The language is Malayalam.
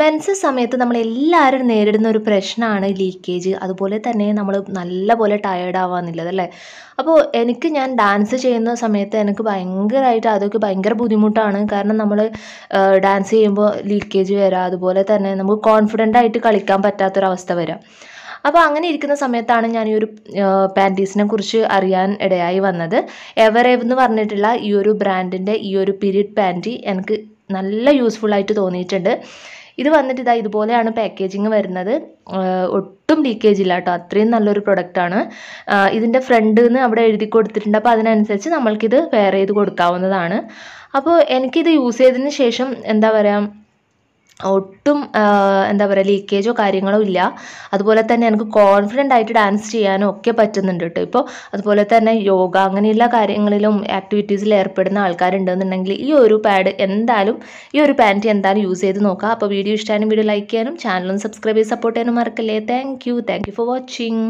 മെൻസ് സമയത്ത് നമ്മൾ എല്ലാവരും നേരിടുന്ന ഒരു പ്രശ്നമാണ് ലീക്കേജ് അതുപോലെ തന്നെ നമ്മൾ നല്ലപോലെ ടയേർഡ് ആവാന്നുള്ളത് അല്ലേ അപ്പോൾ എനിക്ക് ഞാൻ ഡാൻസ് ചെയ്യുന്ന സമയത്ത് എനിക്ക് ഭയങ്കരമായിട്ട് അതൊക്കെ ഭയങ്കര ബുദ്ധിമുട്ടാണ് കാരണം നമ്മൾ ഡാൻസ് ചെയ്യുമ്പോൾ ലീക്കേജ് വരാം അതുപോലെ തന്നെ നമുക്ക് കോൺഫിഡൻ്റ് ആയിട്ട് കളിക്കാൻ പറ്റാത്തൊരവസ്ഥ വരാം അപ്പോൾ അങ്ങനെ ഇരിക്കുന്ന സമയത്താണ് ഞാൻ ഈ ഒരു പാൻറ്റീസിനെ കുറിച്ച് അറിയാൻ ഇടയായി വന്നത് എവറേവ് എന്ന് പറഞ്ഞിട്ടുള്ള ഈ ഒരു ബ്രാൻഡിൻ്റെ ഈ ഒരു പീരീഡ് പാൻറ്റി എനിക്ക് നല്ല യൂസ്ഫുൾ ആയിട്ട് തോന്നിയിട്ടുണ്ട് ഇത് വന്നിട്ട് ഇതാ ഇതുപോലെയാണ് പാക്കേജിങ് വരുന്നത് ഒട്ടും ലീക്കേജ് ഇല്ല കേട്ടോ അത്രയും നല്ലൊരു പ്രൊഡക്റ്റാണ് ഇതിൻ്റെ ഫ്രണ്ട് നിന്ന് അവിടെ എഴുതി കൊടുത്തിട്ടുണ്ട് അപ്പോൾ അതിനനുസരിച്ച് നമ്മൾക്കിത് വെയർ ചെയ്ത് കൊടുക്കാവുന്നതാണ് അപ്പോൾ എനിക്കിത് യൂസ് ചെയ്തതിന് ശേഷം എന്താ പറയുക ഒട്ടും എന്താ പറയുക ലീക്കേജോ കാര്യങ്ങളോ ഇല്ല അതുപോലെ തന്നെ എനിക്ക് കോൺഫിഡൻ്റ് ആയിട്ട് ഡാൻസ് ചെയ്യാനും ഒക്കെ പറ്റുന്നുണ്ട് കേട്ടോ ഇപ്പോൾ അതുപോലെ തന്നെ യോഗ അങ്ങനെയുള്ള കാര്യങ്ങളിലും ആക്ടിവിറ്റീസിൽ ഏർപ്പെടുന്ന ആൾക്കാരുണ്ടെന്നുണ്ടെങ്കിൽ ഈ ഒരു പാഡ് എന്തായാലും ഈ ഒരു പാൻറ്റ് എന്തായാലും യൂസ് ചെയ്ത് നോക്കുക അപ്പോൾ വീഡിയോ ഇഷ്ടമായാലും വീഡിയോ ലൈക്ക് ചെയ്യാനും ചാനലും സബ്സ്ക്രൈബ് ചെയ്ത് സപ്പോർട്ട് ചെയ്യാനും മറക്കല്ലേ thank you thank you for watching